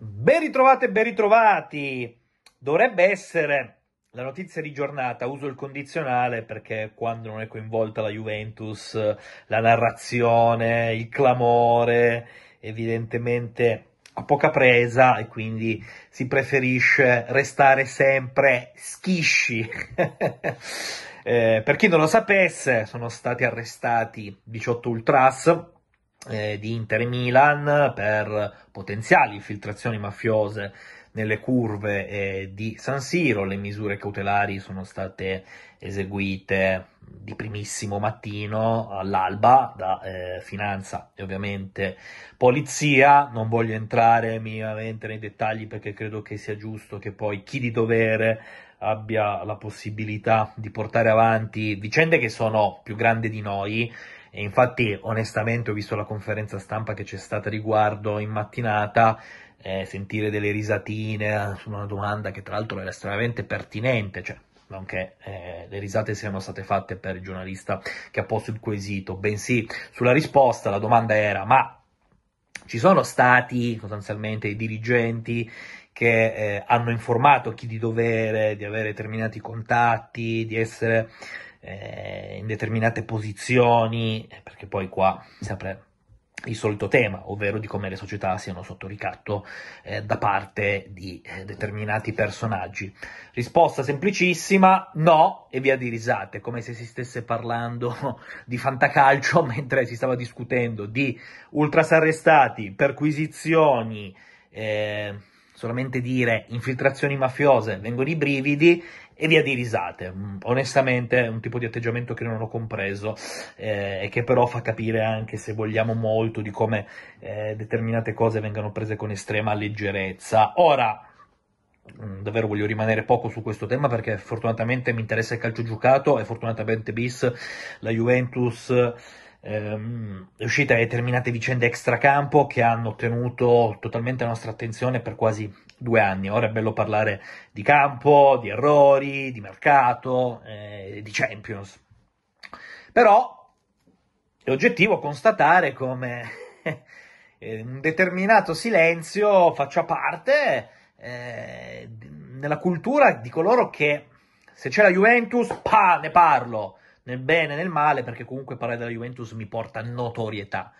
Ben ritrovate e ben ritrovati! Dovrebbe essere la notizia di giornata, uso il condizionale perché quando non è coinvolta la Juventus, la narrazione, il clamore, evidentemente a poca presa e quindi si preferisce restare sempre schisci. eh, per chi non lo sapesse, sono stati arrestati 18 ultras eh, di Inter Milan per potenziali infiltrazioni mafiose nelle curve eh, di San Siro. Le misure cautelari sono state eseguite di primissimo mattino all'alba da eh, finanza e ovviamente polizia. Non voglio entrare minimamente nei dettagli perché credo che sia giusto che poi chi di dovere abbia la possibilità di portare avanti vicende che sono più grandi di noi e infatti, onestamente, ho visto la conferenza stampa che c'è stata riguardo in mattinata. Eh, sentire delle risatine su una domanda che tra l'altro era estremamente pertinente, cioè che eh, le risate siano state fatte per il giornalista che ha posto il quesito, bensì sulla risposta la domanda era ma ci sono stati sostanzialmente i dirigenti che eh, hanno informato chi di dovere di avere determinati contatti, di essere eh, in determinate posizioni, perché poi qua sempre il solito tema, ovvero di come le società siano sotto ricatto eh, da parte di eh, determinati personaggi. Risposta semplicissima, no, e via di risate, come se si stesse parlando di fantacalcio mentre si stava discutendo di ultrasarrestati, perquisizioni, eh, solamente dire infiltrazioni mafiose, vengono i brividi e via di risate. Onestamente è un tipo di atteggiamento che non ho compreso eh, e che però fa capire anche, se vogliamo molto, di come eh, determinate cose vengano prese con estrema leggerezza. Ora, mm, davvero voglio rimanere poco su questo tema perché fortunatamente mi interessa il calcio giocato e fortunatamente bis la Juventus ehm, riuscite a determinate vicende extracampo che hanno tenuto totalmente la nostra attenzione per quasi due anni. Ora è bello parlare di campo, di errori, di mercato, eh, di Champions. Però è oggettivo constatare come eh, un determinato silenzio faccia parte eh, nella cultura di coloro che se c'è la Juventus, pa, ne parlo nel bene e nel male, perché comunque parlare della Juventus mi porta notorietà,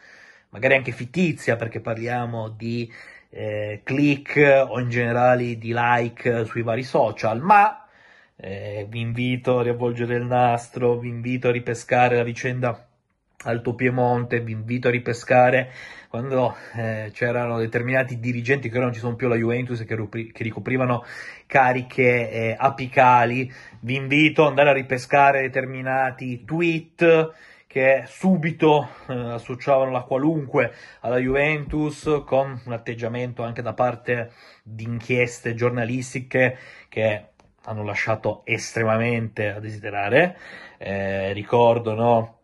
magari anche fittizia, perché parliamo di eh, click o in generale di like sui vari social, ma eh, vi invito a riavvolgere il nastro, vi invito a ripescare la vicenda Alto Piemonte, vi invito a ripescare quando eh, c'erano determinati dirigenti che ora non ci sono più la Juventus e che, rupri- che ricoprivano cariche eh, apicali, vi invito ad andare a ripescare determinati tweet che subito eh, associavano la qualunque alla Juventus con un atteggiamento anche da parte di inchieste giornalistiche che hanno lasciato estremamente a desiderare. Eh, ricordo, no?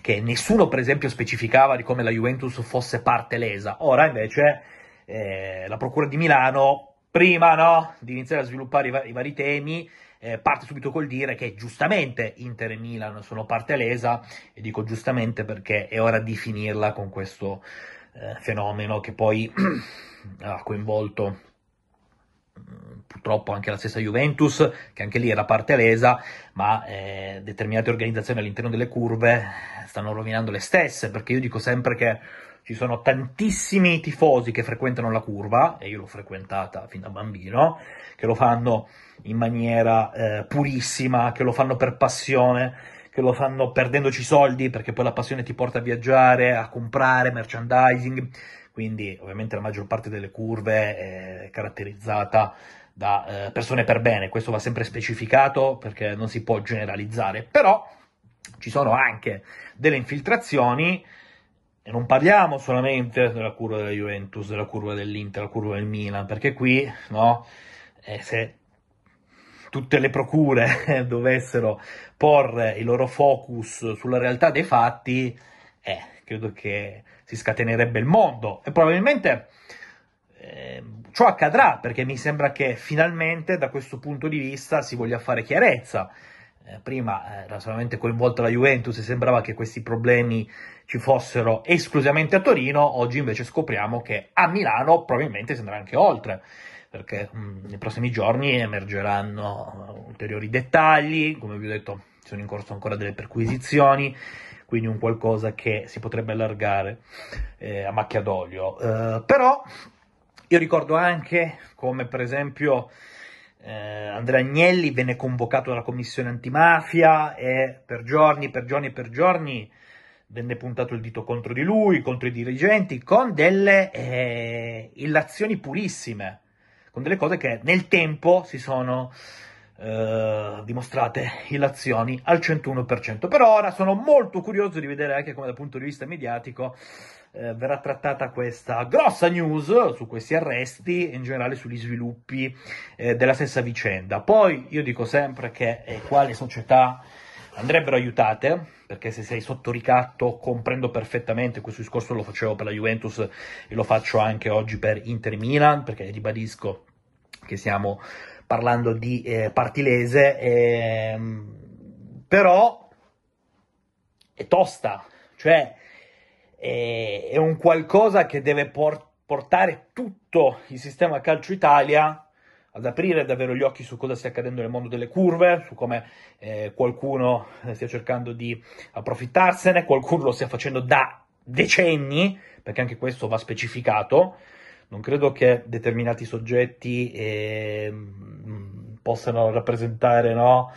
che nessuno per esempio specificava di come la Juventus fosse parte lesa. Ora invece eh, la Procura di Milano, prima no, di iniziare a sviluppare i, va- i vari temi, eh, parte subito col dire che giustamente Inter e Milan sono parte lesa, e dico giustamente perché è ora di finirla con questo eh, fenomeno che poi ha coinvolto purtroppo anche la stessa Juventus, che anche lì era parte lesa, ma eh, determinate organizzazioni all'interno delle curve stanno rovinando le stesse, perché io dico sempre che ci sono tantissimi tifosi che frequentano la curva, e io l'ho frequentata fin da bambino, che lo fanno in maniera eh, purissima, che lo fanno per passione, che lo fanno perdendoci soldi, perché poi la passione ti porta a viaggiare, a comprare merchandising, quindi ovviamente la maggior parte delle curve è caratterizzata da eh, persone per bene, questo va sempre specificato perché non si può generalizzare, però ci sono anche delle infiltrazioni e non parliamo solamente della curva della Juventus, della curva dell'Inter, della curva del Milan, perché qui, no, eh, se tutte le procure dovessero porre il loro focus sulla realtà dei fatti, eh, credo che si scatenerebbe il mondo e probabilmente eh, ciò accadrà perché mi sembra che finalmente da questo punto di vista si voglia fare chiarezza. Eh, prima eh, era solamente coinvolta la Juventus e sembrava che questi problemi ci fossero esclusivamente a Torino, oggi invece scopriamo che a Milano probabilmente si andrà anche oltre perché mh, mm, nei prossimi giorni emergeranno eh, ulteriori dettagli, come vi ho detto sono in corso ancora delle perquisizioni, quindi un qualcosa che si potrebbe allargare eh, a macchia d'olio. Eh, però io ricordo anche come per esempio eh, Andrea Agnelli venne convocato dalla commissione antimafia e per giorni, per giorni per giorni venne puntato il dito contro di lui, contro i dirigenti, con delle eh, illazioni purissime, con delle cose che nel tempo si sono eh, dimostrate ilazioni al 101%. Per ora sono molto curioso di vedere anche come dal punto di vista mediatico eh, verrà trattata questa grossa news su questi arresti e in generale sugli sviluppi eh, della stessa vicenda. Poi io dico sempre che eh, qua società andrebbero aiutate, perché se sei sotto ricatto comprendo perfettamente, questo discorso lo facevo per la Juventus e lo faccio anche oggi per Inter Milan, perché ribadisco che siamo parlando di eh, partilese, ehm, però è tosta, cioè è, è un qualcosa che deve por- portare tutto il sistema calcio Italia ad aprire davvero gli occhi su cosa stia accadendo nel mondo delle curve, su come eh, qualcuno eh, stia cercando di approfittarsene, qualcuno lo stia facendo da decenni, perché anche questo va specificato, non credo che determinati soggetti eh, possano rappresentare no,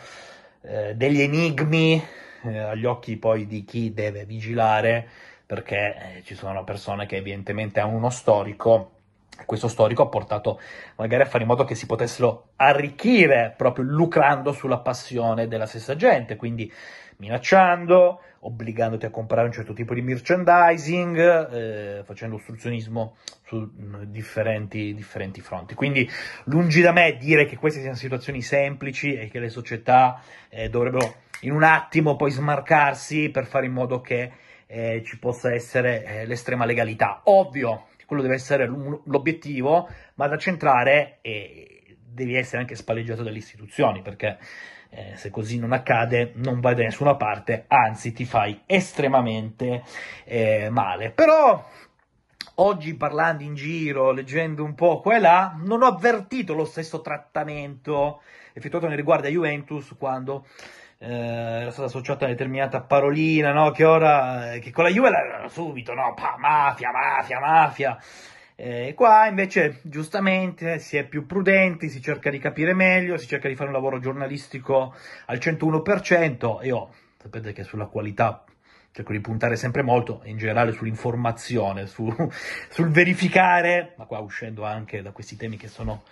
eh, degli enigmi eh, agli occhi poi di chi deve vigilare, perché eh, ci sono persone che evidentemente hanno uno storico questo storico ha portato magari a fare in modo che si potessero arricchire proprio lucrando sulla passione della stessa gente, quindi minacciando, obbligandoti a comprare un certo tipo di merchandising, eh, facendo ostruzionismo su mm, differenti, differenti, fronti. Quindi lungi da me dire che queste siano situazioni semplici e che le società eh, dovrebbero in un attimo poi smarcarsi per fare in modo che eh, ci possa essere eh, l'estrema legalità. Ovvio quello deve essere l'obiettivo, ma da centrare e devi essere anche spalleggiato dalle istituzioni, perché eh, se così non accade non vai da nessuna parte, anzi ti fai estremamente eh, male. Però oggi parlando in giro, leggendo un po' qua e là, non ho avvertito lo stesso trattamento effettuato nei riguardi a Juventus quando eh, era stata associata una determinata parolina, no? che ora eh, che con la Juve era subito, no? Pa, mafia, mafia, mafia. E eh, qua invece giustamente si è più prudenti, si cerca di capire meglio, si cerca di fare un lavoro giornalistico al 101% e oh, sapete che sulla qualità cerco di puntare sempre molto in generale sull'informazione, su, sul verificare, ma qua uscendo anche da questi temi che sono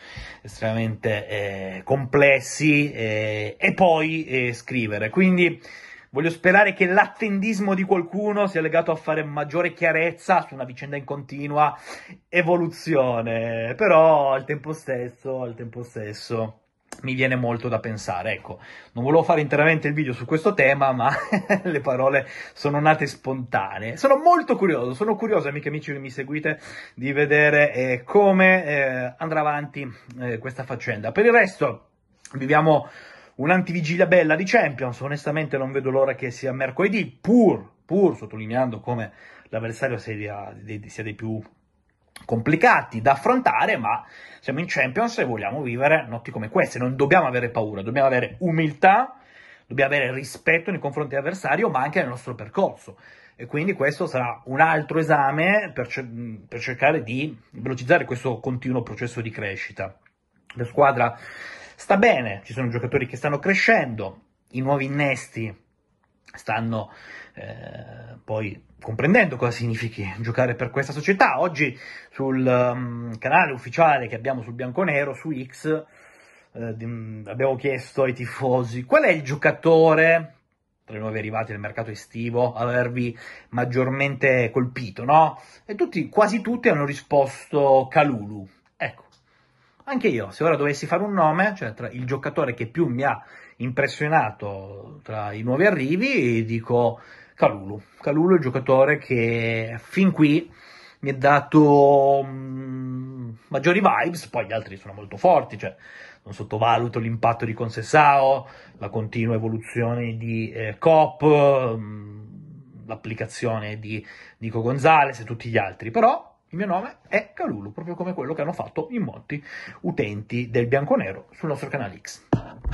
estremamente eh, complessi, eh, e poi eh, scrivere. Quindi voglio sperare che l'attendismo di qualcuno sia legato a fare maggiore chiarezza su una vicenda in continua evoluzione, però al tempo stesso, al tempo stesso mi viene molto da pensare. Ecco, non volevo fare interamente il video su questo tema, ma le parole sono nate spontanee. Sono molto curioso, sono curioso, amiche e amici che mi seguite, di vedere eh, come eh, andrà avanti eh, questa faccenda. Per il resto, viviamo un'antivigilia bella di Champions, onestamente non vedo l'ora che sia mercoledì, pur, pur sottolineando come l'avversario sia dei più complicati da affrontare, ma siamo in Champions e vogliamo vivere notti come queste. Non dobbiamo avere paura, dobbiamo avere umiltà, dobbiamo avere rispetto nei confronti dell'avversario, ma anche nel nostro percorso. E quindi questo sarà un altro esame per, cer- per cercare di velocizzare questo continuo processo di crescita. La squadra sta bene, ci sono giocatori che stanno crescendo, i nuovi innesti stanno eh, poi comprendendo cosa significhi giocare per questa società. Oggi sul um, canale ufficiale che abbiamo sul bianconero, su X, eh, abbiamo chiesto ai tifosi qual è il giocatore tra i nuovi arrivati del mercato estivo ad avervi maggiormente colpito, no? E tutti, quasi tutti hanno risposto Calulu. Ecco, anche io, se ora dovessi fare un nome, cioè tra il giocatore che più mi ha impressionato tra i nuovi arrivi e dico Calulu. Calulu è il giocatore che fin qui mi ha dato mh, mm, maggiori vibes, poi gli altri sono molto forti, cioè non sottovaluto l'impatto di Consessao, la continua evoluzione di eh, Cop, mh, mm, l'applicazione di Nico Gonzalez e tutti gli altri, però il mio nome è Calulu, proprio come quello che hanno fatto in molti utenti del bianco-nero sul nostro canale X.